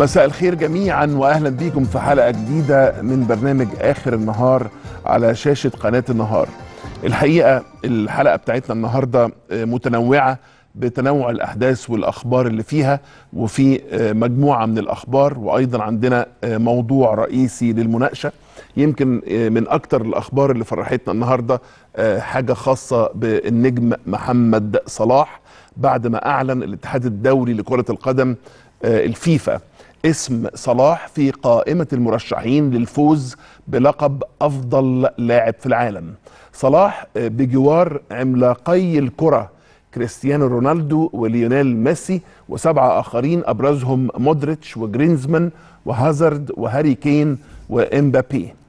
مساء الخير جميعا واهلا بيكم في حلقه جديده من برنامج اخر النهار على شاشه قناه النهار. الحقيقه الحلقه بتاعتنا النهارده آه، متنوعه بتنوع الاحداث والاخبار اللي فيها وفي آه، مجموعه من الاخبار وايضا عندنا آه، موضوع رئيسي للمناقشه يمكن من اكتر الاخبار اللي فرحتنا النهارده حاجه خاصه بالنجم محمد صلاح بعد ما اعلن الاتحاد الدولي لكره القدم الفيفا اسم صلاح في قائمة المرشحين للفوز بلقب أفضل لاعب في العالم صلاح آه، بجوار عملاقي الكرة كريستيانو رونالدو وليونيل ميسي وسبعة آخرين أبرزهم مودريتش وجرينزمان وهازارد وهاري كين وإمبابي